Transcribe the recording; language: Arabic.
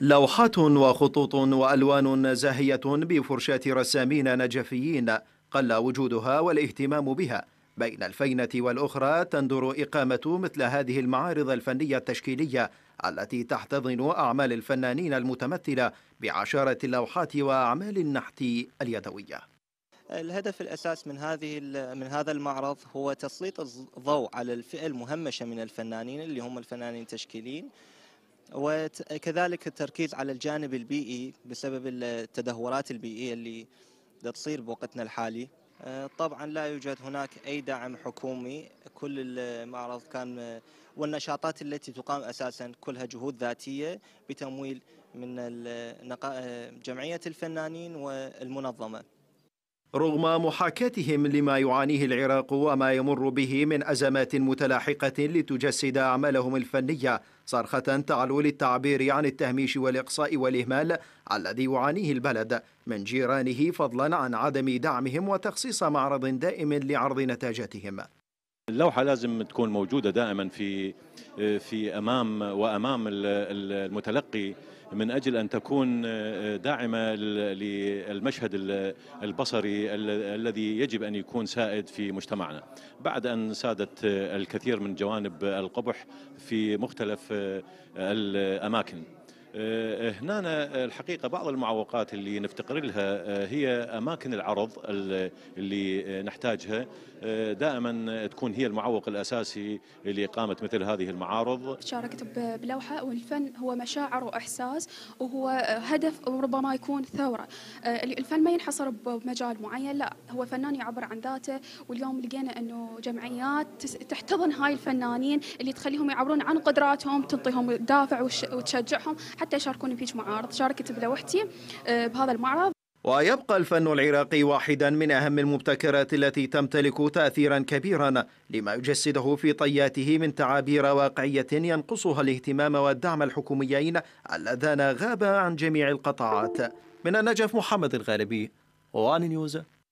لوحات وخطوط والوان زاهيه بفرشاه رسامين نجفيين قل وجودها والاهتمام بها بين الفينه والاخرى تندر اقامه مثل هذه المعارض الفنيه التشكيليه التي تحتضن اعمال الفنانين المتمثله بعشره اللوحات واعمال النحت اليدويه الهدف الاساس من هذه من هذا المعرض هو تسليط الضوء على الفئه المهمشه من الفنانين اللي هم الفنانين التشكيليين وكذلك التركيز على الجانب البيئي بسبب التدهورات البيئية اللي تصير بوقتنا الحالي آه، طبعا لا يوجد هناك أي دعم حكومي كل المعرض كان والنشاطات التي تقام أساسا كلها جهود ذاتية بتمويل من جمعية الفنانين والمنظمة رغم محاكاتهم لما يعانيه العراق وما يمر به من أزمات متلاحقة لتجسد أعمالهم الفنية صرخة تعلو للتعبير عن التهميش والإقصاء والإهمال الذي يعانيه البلد من جيرانه فضلا عن عدم دعمهم وتخصيص معرض دائم لعرض نتاجاتهم اللوحه لازم تكون موجوده دائما في في امام وامام المتلقي من اجل ان تكون داعمه للمشهد البصري الذي يجب ان يكون سائد في مجتمعنا بعد ان سادت الكثير من جوانب القبح في مختلف الاماكن آه، آه، هنا آه، الحقيقة بعض المعوقات اللي نفتقر لها هي أماكن العرض اللي نحتاجها دائما تكون هي المعوق الأساسي لإقامة مثل هذه المعارض شاركت بلوحة والفن هو مشاعر وإحساس وهو هدف وربما يكون ثورة الفن ما ينحصر بمجال معين لا هو فنان يعبر عن ذاته واليوم لقينا أنه جمعيات تحتضن هاي الفنانين اللي تخليهم يعبرون عن قدراتهم تنطيهم دافع وتشجعهم حتى شاركوني في معارض شاركت بلوحتي آه، بهذا المعرض ويبقى الفن العراقي واحدا من أهم المبتكرات التي تمتلك تأثيرا كبيرا لما يجسده في طياته من تعابير واقعية ينقصها الاهتمام والدعم الحكوميين اللذان غابا عن جميع القطاعات من النجف محمد الغالبي وان نيوز